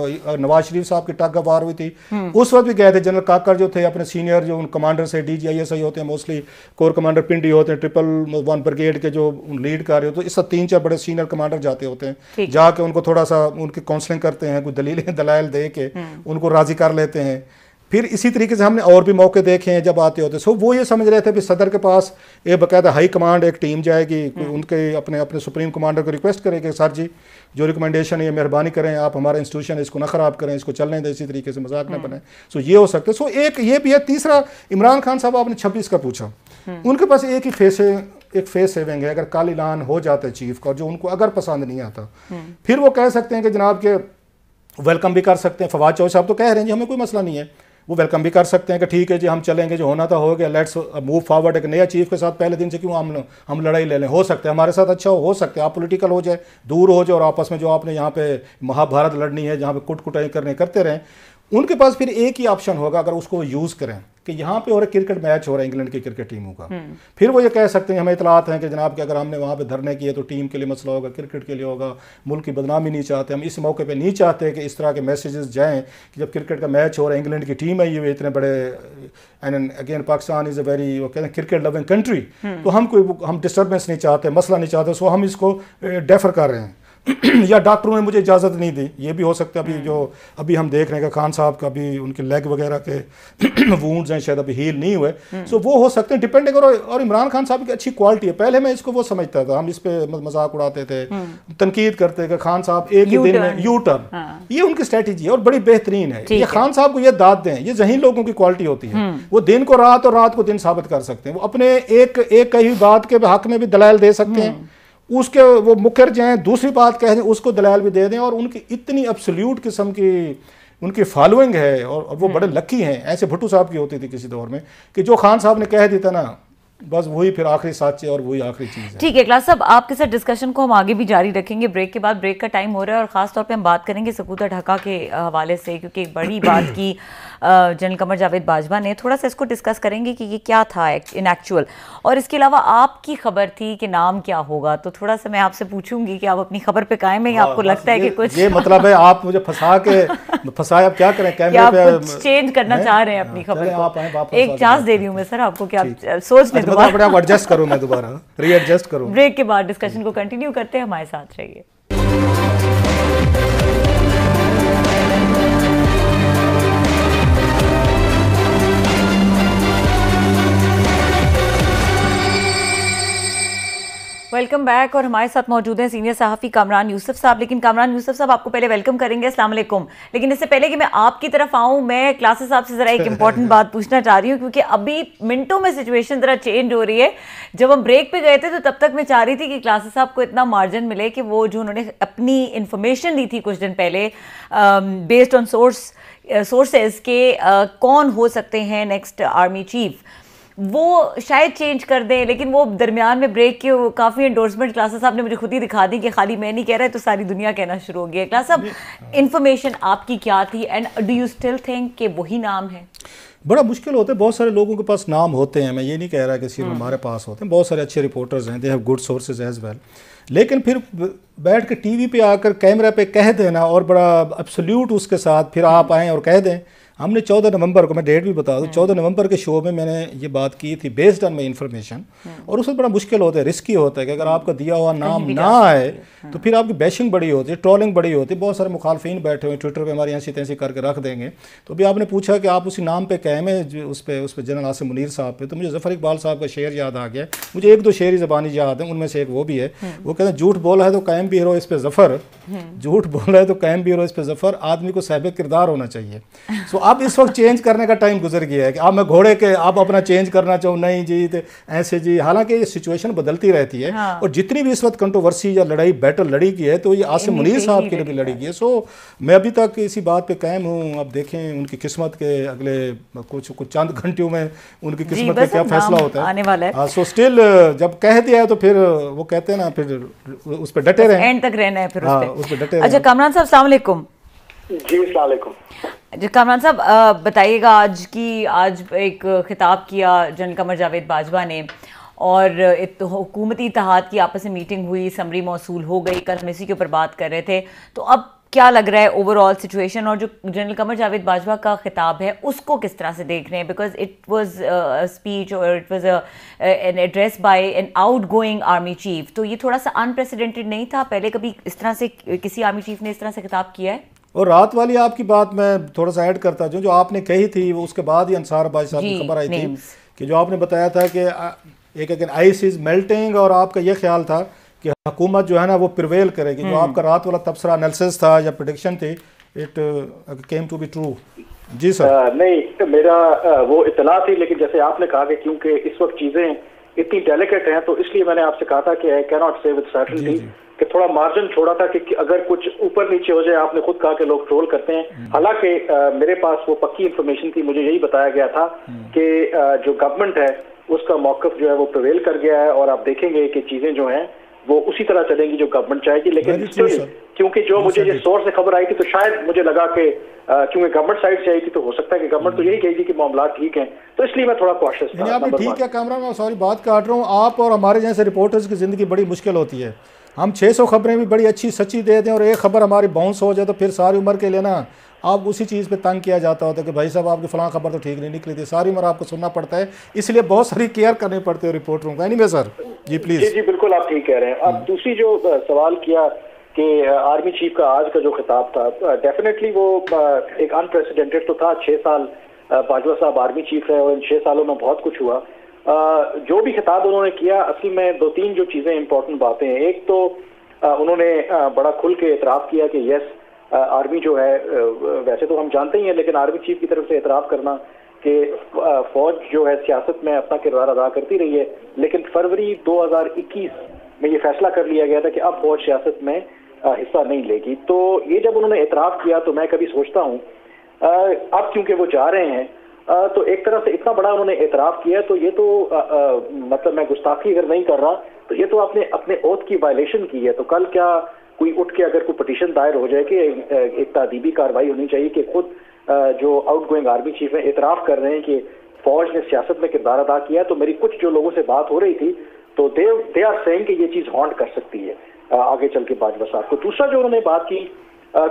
[SPEAKER 2] नवाज शरीफ साहब की टाग वार हुई थी हम्म। उस वक्त भी गए थे जनरल काकर जो थे अपने सीनियर जो उन कमांडर से डी जी आई एस होते हैं मोस्टली कोर कमांडर पिंडी होते हैं ट्रिपल वन ब्रिगेड के जो लीड कर रहे होते हैं इससे तीन चार बड़े सीनियर कमांडर जाते होते हैं जाके उनको थोड़ा सा उनकी काउंसलिंग करते हैं कुछ दलीलें दलाइल दे के हम्म। उनको राज़ी कर लेते हैं फिर इसी तरीके से हमने और भी मौके देखे हैं जब आते होते सो वो ये समझ रहे थे कि सदर के पास ये बकायदा हाई कमांड एक टीम जाएगी हम्म। उनके अपने अपने सुप्रीम कमांडर को रिक्वेस्ट करेंगे सर जी जो रिकमेंडेशन है ये मेहरबानी करें आप हमारा इंस्टीट्यूशन है इसको ना ख़राब करें इसको चलने दें इसी तरीके से मजाक ना हम्म। बनाएं सो ये हो सकता है सो एक ये भी है तीसरा इमरान खान साहब आपने छब्बीस का पूछा हम्म। उनके पास एक ही फेस है एक फेस सेविंग है अगर काल ऐलान हो जाता है चीफ का जो उनको अगर पसंद नहीं आता फिर वो कह सकते हैं कि जनाब के वेलकम भी कर सकते हैं फवाद चौहान साहब तो कह रहे हैं जी हमें कोई मसला नहीं है वो वेलकम भी कर सकते हैं कि ठीक है जी हम चलेंगे जो होना था तो हो गया लेट्स मूव फॉरवर्ड एक नया चीफ के साथ पहले दिन से क्यों हम हम लड़ाई ले लें हो सकते हैं हमारे साथ अच्छा हो, हो सकता है आप पोलिटिकल हो जाए दूर हो जाए और आपस में जो आपने यहाँ पे महाभारत लड़नी है जहाँ पे कुट कुटाई करने करते रहें उनके पास फिर एक ही ऑप्शन होगा अगर उसको यूज़ करें कि यहाँ पे हो रहा क्रिकेट मैच हो रहा है इंग्लैंड की क्रिकेट टीमों का हम्म। फिर वो ये कह सकते हैं हमें इतलात हैं कि जनाब कि अगर हमने वहाँ पे धरने किए तो टीम के लिए मसला होगा क्रिकेट के लिए होगा मुल्क की बदनामी नहीं चाहते हम इस मौके पे नहीं चाहते कि इस तरह के मैसेजेस जाएं कि जब क्रिकेट का मैच हो रहा है इंग्लैंड की टीम है ये इतने बड़े and again Pakistan is a very वो कहते हैं क्रिकेट लविंग कंट्री हम्म। तो हम कोई हम डिस्टर्बेंस नहीं चाहते मसला नहीं चाहते सो हम इसको डेफर कर रहे हैं या डॉक्टरों ने मुझे इजाज़त नहीं दी ये भी हो सकता है अभी जो हम्म। अभी हम देख रहे हैं खान साहब का भी उनके लेग वगैरह के वूंड्स हैं शायद अभी हील नहीं हुए सो हम्म। वो हो सकते हैं डिपेंड करो और इमरान खान साहब की अच्छी क्वालिटी है पहले मैं इसको वो समझता था हम इस पर मजाक उड़ाते थे हम्म। तनकीद करते थे खान साहब एक ही दिन में यू टर्न हाँ। ये उनकी स्ट्रेटी है और बड़ी बेहतरीन है ये खान साहब को ये दाद दें ये जहीन लोगों की क्वालिटी होती है वो दिन को रात और रात को दिन साबित कर सकते हैं वो अपने एक एक कही बात के हक में भी दलाल दे सकते हैं उसके वो मुखर जाएँ दूसरी बात कह दें उसको दलाल भी दे दें और उनकी इतनी अपसल्यूट किस्म की उनकी फॉलोइंग है और, और वो हम्म। बड़े लकी हैं ऐसे भुट्टू साहब की होती थी किसी दौर में कि जो खान साहब ने कह दिया था ना बस वही फिर आखिरी साचे और वही आखिरी चीज़ है
[SPEAKER 1] ठीक है क्लास साहब आपके साथ डिस्कशन को हम आगे भी जारी रखेंगे ब्रेक के बाद ब्रेक का टाइम हो रहा है और ख़ास तौर पे हम बात करेंगे सकूता ढाका के हवाले से क्योंकि एक बड़ी बात की जनरल कमर जावेद बाजवा ने थोड़ा सा इसको डिस्कस करेंगे कि ये क्या था इन एक्चुअल और इसके अलावा आपकी खबर थी कि नाम क्या होगा तो थोड़ा सा मैं आपसे पूछूंगी कि आप अपनी खबर पे कायम है या हाँ, आपको लगता है कि कुछ ये मतलब है
[SPEAKER 2] आप मुझे फंसा के फंसाए आप क्या करें कैमरे पे
[SPEAKER 1] चेंज करना चाह रहे हैं अपनी हाँ, खबर एक चांस दे रही हूँ मैं सर आपको क्या सोच अच्छा, एडजस्ट
[SPEAKER 2] तो करूँ मैं दोबारा रीएडजस्ट करूँ
[SPEAKER 1] ब्रेक के बाद डिस्कशन को कंटिन्यू करते हैं हमारे साथ रहिए वेलकम बैक और हमारे साथ मौजूद हैं सीनियर सहाफ़ी कामरान यूसुफ साहब लेकिन कामरान यूसुफ साहब आपको पहले वेलकम करेंगे असलम लेकिन इससे पहले कि मैं आपकी तरफ आऊँ मैं क्लासेस आपसे ज़रा एक इंपॉर्टेंट बात पूछना चाह रही हूँ क्योंकि अभी मिनटों में सिचुएशन ज़रा चेंज हो रही है जब हम ब्रेक पे गए थे तो तब तक मैं चाह रही थी कि क्लासेस साहब को इतना मार्जिन मिले कि वो जो उन्होंने अपनी इन्फॉर्मेशन दी थी कुछ दिन पहले बेस्ड ऑन सोर्स सोर्सेज के uh, कौन हो सकते हैं नेक्स्ट आर्मी चीफ़ वो शायद चेंज कर दें लेकिन वो दरमियान में ब्रेक के काफ़ी इंडोर्समेंट क्लासेस साहब ने मुझे खुद ही दिखा दी कि खाली मैं नहीं कह रहा है तो सारी दुनिया कहना शुरू हो गया क्लास साहब इन्फॉर्मेशन आपकी क्या थी and do you still think कि वही नाम है
[SPEAKER 2] बड़ा मुश्किल होता है बहुत सारे लोगों के पास नाम होते हैं मैं ये नहीं कह रहा कि सिर्फ हम्म। हमारे पास होते हैं बहुत सारे अच्छे रिपोर्टर्स हैं they have good sources as well लेकिन फिर बैठ के टीवी पे आकर कैमरा पे कह देना और बड़ा एब्सोल्यूट उसके साथ फिर आप हम्म। आएँ और कह दें हमने चौदह नवंबर को मैं डेट भी बता दूँ हम्म। चौदह नवंबर के शो में मैंने ये बात की थी बेस्ड ऑन माई इन्फॉर्मेशन और उसमें बड़ा मुश्किल होता है रिस्की होता है कि अगर आपका दिया हुआ नाम ना आए हाँ। तो फिर आपकी बैशिंग बड़ी होती है ट्रॉलिंग बड़ी होती है बहुत सारे मुखालफिन बैठे हुए ट्विटर पर हमारे यहाँ तैसी करके रख देंगे तो अभी आपने पूछा कि आप उसी नाम पर कैम है उस पर उस पर जनरल आसिम मुनीर साहब पर तो मुझे जफर इकबाल साहब का शेर याद आ गया मुझे एक दो शेर जबानी याद है उनमें से एक वो भी है हम्म। वो कहते हैं झूठ बोला है तो क़ैम भी हीरो इस पर जफर हम्म। झूठ बोला है तो कैम भी हीरो इस पर जफर आदमी को साहब किरदार होना चाहिए सो अब इस वक्त चेंज करने का टाइम गुजर गया है कि अब मैं घोड़े के अब अपना चेंज करना चाहूँ नहीं जी तो ऐसे जी हालांकि ये सिचुएशन बदलती रहती है हाँ। और जितनी भी इस वक्त कंट्रोवर्सी या लड़ाई बैटल लड़ी की है तो ये आसिम मुनीर साहब के लिए भी लड़ी गई है सो मैं अभी तक इसी बात पर कायम हूँ अब देखें उनकी किस्मत के अगले कुछ कुछ चंद घंटियों में उनकी किस्मत का क्या फैसला होता है सो स्टिल हाँ, जब कह दिया है तो फिर वो कहते हैं ना फिर उस पर डटे रहे एंड तक रहना है फिर हाँ, अच्छा
[SPEAKER 1] कमरान साहब सलामकुम जी सलामकुम जी कामरान साहब बताइएगा आज की आज एक खिताब किया जनरल कमर जावेद बाजवा ने और हुकूमती इतिहाद की आपस में मीटिंग हुई समरी मौसू हो गई कल हम इसी के ऊपर बात कर रहे थे तो अब क्या लग रहा है ओवरऑल सिचुएशन और जो जनरल कमर जावेद बाजवा का खिताब है उसको किस तरह से देख रहे हैं बिकॉज इट वॉज स्पीच और it was an address by an outgoing army chief तो ये थोड़ा सा अनप्रेसिडेंटेड नहीं था पहले कभी इस तरह से किसी आर्मी चीफ ने इस तरह से खिताब किया है
[SPEAKER 2] और रात वाली आपकी बात मैं थोड़ा सा ऐड करता जो जो आपने कही थी वो उसके बाद ही अंसार बाई साहब की खबर आई थी कि जो आपने बताया था कि एक एक आइस इज मेल्टिंग और आपका यह ख्याल था कि हुकूमत जो है ना वो प्रिवेल करेगी जो हम्म। आपका रात वाला तबसरा एनालिसिस था या प्रडिक्शन थी it came to be true
[SPEAKER 3] जी सर नहीं तो मेरा वो इतला थी लेकिन जैसे आपने कहा कि क्योंकि इस वक्त चीज़ें इतनी डेलिकेट हैं तो इसलिए मैंने आपसे कहा था कि I cannot say with certainty कि थोड़ा मार्जिन छोड़ा था कि अगर कुछ ऊपर नीचे हो जाए आपने खुद कहा कि लोग ट्रोल करते हैं हम्म। हालांकि मेरे पास वो पक्की इंफॉर्मेशन थी मुझे यही बताया गया था हम्म। कि जो गवर्नमेंट है उसका मौकफ जो है वो प्रवेल कर गया है और आप देखेंगे कि चीजें जो हैं वो उसी तरह चलेंगी जो गवर्नमेंट चाहेगी लेकिन क्योंकि जो मुझे ये सोर्स से खबर आई थी तो शायद मुझे लगा कि क्योंकि गवर्नमेंट साइड से आई थी तो हो सकता है कि गवर्नमेंट तो हम्म। यही कहेगी कि मामला ठीक है तो इसलिए मैं थोड़ा कॉशियस था आपने ठीक है
[SPEAKER 2] कैमरा मैं सॉरी बात काट रहा हूँ आप और हमारे जैसे रिपोर्टर्स की जिंदगी बड़ी मुश्किल होती है हम 600 खबरें भी बड़ी अच्छी सच्ची दे दें और एक खबर हमारी बाउंस हो जाए तो फिर सारी उम्र के लिए ना आप उसी चीज़ पे तंग किया जाता होता है कि भाई साहब आपकी फलां खबर तो ठीक नहीं निकली थी सारी उम्र आपको सुनना पड़ता है इसलिए बहुत सारी केयर करनी पड़ती है रिपोर्टरों का एनीवे सर
[SPEAKER 3] जी प्लीज़ जी जी बिल्कुल आप ठीक कह रहे हैं अब हम्म। दूसरी जो सवाल किया कि आर्मी चीफ का आज का जो खिताब था डेफिनेटली वो एक अनप्रेसिडेंटेड तो था छः साल बाजवा साहब आर्मी चीफ है और इन छः सालों में बहुत कुछ हुआ जो भी खिताब उन्होंने किया असल में दो तीन जो चीज़ें इंपॉर्टेंट बातें हैं एक तो उन्होंने बड़ा खुल के एतराफ़ किया कि यस आर्मी जो है वैसे तो हम जानते ही हैं लेकिन आर्मी चीफ की तरफ से एतराफ़ करना कि फौज जो है सियासत में अपना किरदार अदा करती रही है लेकिन फरवरी 2021 में ये फैसला कर लिया गया था कि अब फौज सियासत में हिस्सा नहीं लेगी तो ये जब उन्होंने एतराफ़ किया तो मैं कभी सोचता हूँ अब क्योंकि वो जा रहे हैं तो एक तरह से इतना बड़ा उन्होंने एतराफ किया तो ये तो मतलब मैं गुस्ताखी अगर नहीं कर रहा तो ये तो आपने अपने ओथ की वायलेशन की है तो कल क्या कोई उठ के अगर कोई पटिशन दायर हो जाए कि एक तदीबी कार्रवाई होनी चाहिए कि खुद जो आउट गोइंग आर्मी चीफ है एतराफ कर रहे हैं कि फौज ने सियासत में किरदार अदा किया तो मेरी कुछ जो लोगों से बात हो रही थी तो दे दे आर सेंग कि ये चीज हॉन्ट कर सकती है आगे चल के बाजवा साहब को दूसरा जो उन्होंने बात की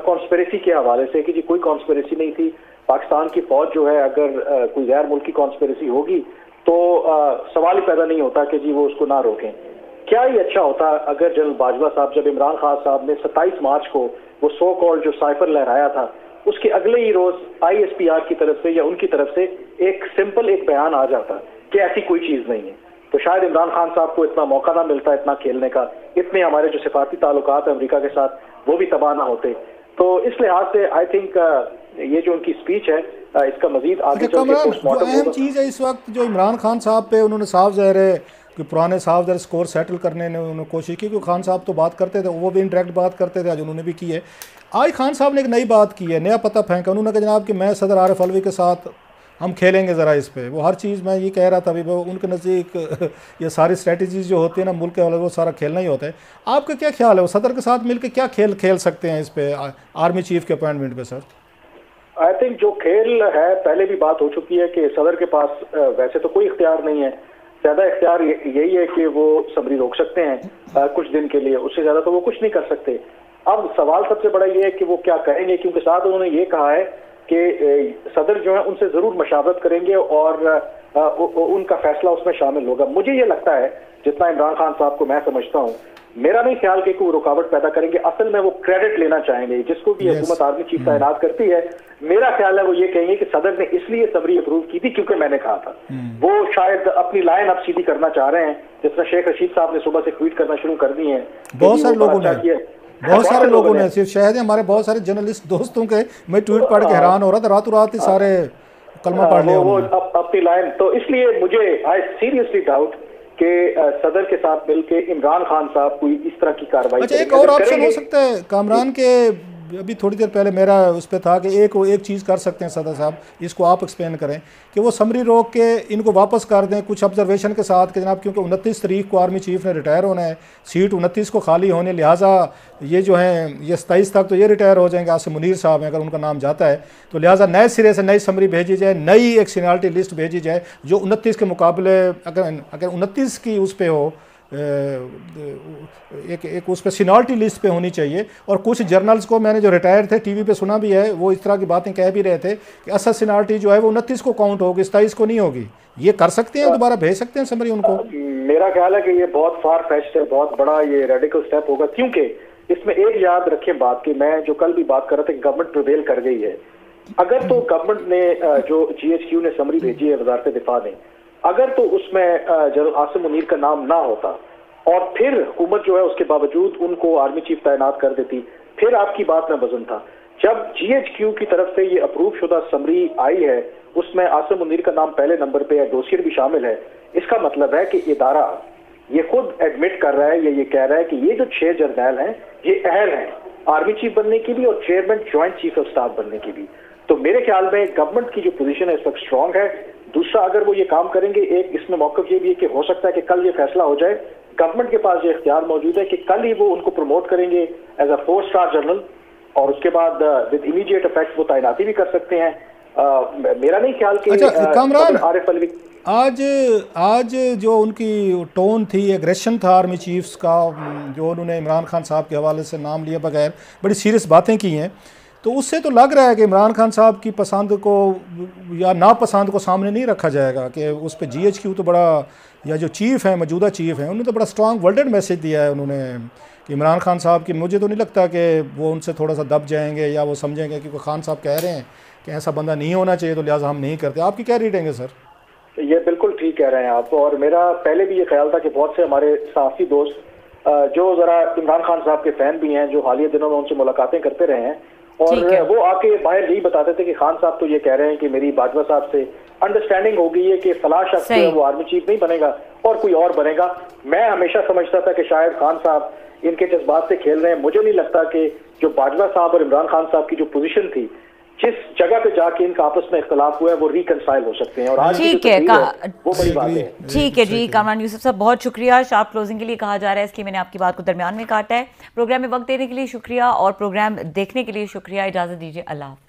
[SPEAKER 3] कॉन्स्पेरेसी के हवाले से कि जी कोई कॉन्स्पेरेसी नहीं थी पाकिस्तान की फौज जो है अगर कोई गैर मुल्की कॉन्स्पेरेसी होगी तो आ, सवाल ही पैदा नहीं होता कि जी वो उसको ना रोकें क्या ही अच्छा होता अगर जनरल बाजवा साहब जब इमरान खान साहब ने 27 मार्च को वो सो कॉल जो साइफर लहराया था उसके अगले ही रोज आईएसपीआर की तरफ से या उनकी तरफ से एक सिंपल एक बयान आ जाता कि ऐसी कोई चीज नहीं है तो शायद इमरान खान साहब को इतना मौका ना मिलता इतना खेलने का इतने हमारे जो सिफारती ताल्लुक है अमरीका के साथ वो भी तबाह ना होते तो इस लिहाज से आई थिंक ये जो उनकी स्पीच है इसका मजीद आगे अच्छा, अहम
[SPEAKER 2] चीज़ है इस वक्त जो इमरान खान साहब पे उन्होंने साफ जहर है कि पुराने साफ जहर स्कोर सेटल करने ने उन्होंने कोशिश की क्योंकि खान साहब तो बात करते थे वो भी इंडायरेक्ट बात करते थे आज उन्होंने भी की है आज खान साहब ने एक नई बात की है नया पता फेंका उन्होंने कहा जनाब कि मैं सदर आरफ अलवी के साथ हम खेलेंगे ज़रा इस पर वो हर चीज़ मैं ये कह रहा था अभी उनके नज़दीक ये सारी स्ट्रेटजीज जो होती है ना मुल्क के वाले वो सारा खेलना ही होता है आपका क्या ख्याल है वो सदर के साथ मिलकर क्या खेल खेल सकते हैं इस पर आर्मी चीफ के अपॉइंटमेंट पर सर
[SPEAKER 3] आई थिंक जो खेल है पहले भी बात हो चुकी है कि सदर के पास वैसे तो कोई इख्तियार नहीं है ज्यादा इख्तियार यही है कि वो सबरी रोक सकते हैं कुछ दिन के लिए उससे ज्यादा तो वो कुछ नहीं कर सकते अब सवाल सबसे बड़ा ये है कि वो क्या कहेंगे क्योंकि साथ उन्होंने ये कहा है कि सदर जो है उनसे जरूर मशावरत करेंगे और उनका फैसला उसमें शामिल होगा मुझे ये लगता है जितना इमरान खान साहब को मैं समझता हूँ मेरा नहीं ख्याल कि वो रुकावट पैदा करेंगे असल में वो क्रेडिट लेना चाहेंगे जिसको भी हुकूमत आर्मी चीफ hmm. तैनात करती है मेरा ख्याल है वो ये कहेंगे कि सदर ने इसलिए सबरी अप्रूव की थी क्योंकि मैंने कहा था hmm. वो शायद अपनी लाइन अब सीधी करना चाह रहे हैं जिस शेख रशीद साहब ने सुबह से ट्वीट करना शुरू कर दी है बहुत सारे लोगों ने बहुत सारे लोगों ने
[SPEAKER 2] शायद हमारे बहुत सारे जर्नलिस्ट दोस्तों के मैं ट्वीट पढ़ के हाँ। हैरान हो रहा था रातों रात ही हाँ। सारे कलमा हाँ, पढ़ लिया वो
[SPEAKER 3] अपनी लाइन तो इसलिए मुझे आई सीरियसली डाउट कि सदर के साथ मिलकर इमरान खान साहब कोई इस तरह की कार्रवाई अच्छा एक और ऑप्शन हो सकता
[SPEAKER 2] है कामरान के अभी थोड़ी देर पहले मेरा उस पर था कि एक एक चीज़ कर सकते हैं सदर साहब इसको आप एक्सप्लेन करें कि वो समरी रोक के इनको वापस कर दें कुछ ऑब्जर्वेशन के साथ कि जनाब क्योंकि उनतीस तारीख को आर्मी चीफ ने रिटायर होना है सीट उनतीस को खाली होने लिहाजा ये जो हैं ये सताईस तक तो ये रिटायर हो जाएंगे आसिम मुनीर साहब हैं अगर उनका नाम जाता है तो लिहाजा नए सिरे से नई समरी भेजी जाए नई एक सीनियरिटी लिस्ट भेजी जाए जो उनतीस के मुकाबले अगर अगर उनतीस की उस पर हो एक एक उस पर सीनॉरिटी लिस्ट पे होनी चाहिए और कुछ जर्नल्स को मैंने जो रिटायर्ड थे टीवी पे सुना भी है वो इस तरह की बातें कह भी रहे थे कि असल सीनॉरिटी जो है वो उनतीस को काउंट होगी सताईस को नहीं होगी ये कर सकते हैं दोबारा भेज सकते हैं समरी उनको
[SPEAKER 3] मेरा ख्याल है कि ये बहुत फार फेस्ट है बहुत बड़ा ये रेडिकल स्टेप होगा क्योंकि इसमें एक याद रखे बात की मैं जो कल भी बात कर रहा था गवर्नमेंट प्रिवेल कर गई है अगर तो गवर्नमेंट ने जो जीएचक्यू ने समरी भेजी है वजारत दिफा ने अगर तो उसमें जनरल आसिम मुनीर का नाम ना होता और फिर हुकूमत जो है उसके बावजूद उनको आर्मी चीफ तैनात कर देती फिर आपकी बात में वजन था जब जीएचक्यू की तरफ से ये अप्रूव शुदा समरी आई है उसमें आसिम मुनीर का नाम पहले नंबर पे है डोसियर भी शामिल है इसका मतलब है कि इदारा ये खुद एडमिट कर रहा है या ये कह रहा है कि ये जो छह जर्नैल हैं ये अहल हैं आर्मी चीफ बनने की भी और chairman joint chief of staff बनने की भी तो मेरे ख्याल में गवर्नमेंट की जो पोजीशन है इस वक्त स्ट्रांग है दूसरा अगर वो ये काम करेंगे एक इसमें मौकफ ये भी है कि हो सकता है कि कल ये फैसला हो जाए गवर्नमेंट के पास ये इख्तियार मौजूद है कि कल ही वो उनको प्रमोट करेंगे as a four star general और उसके बाद विद इमीडिएट इफेक्ट वो तैनाती भी कर सकते हैं आ, uh, मेरा नहीं ख्याल कि अच्छा, uh, आरिफ अलवी
[SPEAKER 2] आज आज जो उनकी टोन थी एग्रेशन था आर्मी चीफ्स का जो उन्होंने इमरान खान साहब के हवाले से नाम लिए बगैर बड़ी सीरियस बातें की हैं तो उससे तो लग रहा है कि इमरान खान साहब की पसंद को या नापसंद को सामने नहीं रखा जाएगा कि उस पर जी एच क्यू तो बड़ा या जो चीफ़ है मौजूदा चीफ़ है उन्होंने तो बड़ा स्ट्रॉन्ग वर्ल्डेड मैसेज दिया है उन्होंने कि इमरान खान साहब की मुझे तो नहीं लगता कि वो उनसे थोड़ा सा दब जाएंगे या वो समझेंगे क्योंकि खान साहब कह रहे हैं कि ऐसा बंदा नहीं होना चाहिए तो लिहाजा हम नहीं करते आपकी क्या रीडेंगे सर
[SPEAKER 3] ये बिल्कुल ठीक कह रहे हैं आप और मेरा पहले भी ये ख्याल था कि बहुत से हमारे साफी दोस्त जो ज़रा इमरान खान साहब के फ़ैन भी हैं जो हालिया दिनों में उनसे मुलाकातें करते रहे हैं और वो आके बाहर यही बताते थे कि खान साहब तो ये कह रहे हैं कि मेरी बाजवा साहब से अंडरस्टैंडिंग हो गई है कि फलाह शख्स है वो आर्मी चीफ नहीं बनेगा और कोई और बनेगा मैं हमेशा समझता था कि शायद खान साहब इनके जज्बात से खेल रहे हैं मुझे नहीं लगता कि जो बाजवा साहब और इमरान खान साहब की जो पोजीशन थी जिस जगह पे जाके इनका आपस में इख्तलाफ हुआ है वो रिकनसाइल हो सकते हैं और आज ठीक है, है वो बड़ी बात है ठीक है जी
[SPEAKER 1] कामरान यूसुफ साहब बहुत शुक्रिया शार्प क्लोजिंग के लिए कहा जा रहा है इसलिए मैंने आपकी बात को दरमियान में काटा है प्रोग्राम में वक्त देने के लिए शुक्रिया और प्रोग्राम देखने के लिए शुक्रिया इजाज़त दीजिए अल्लाह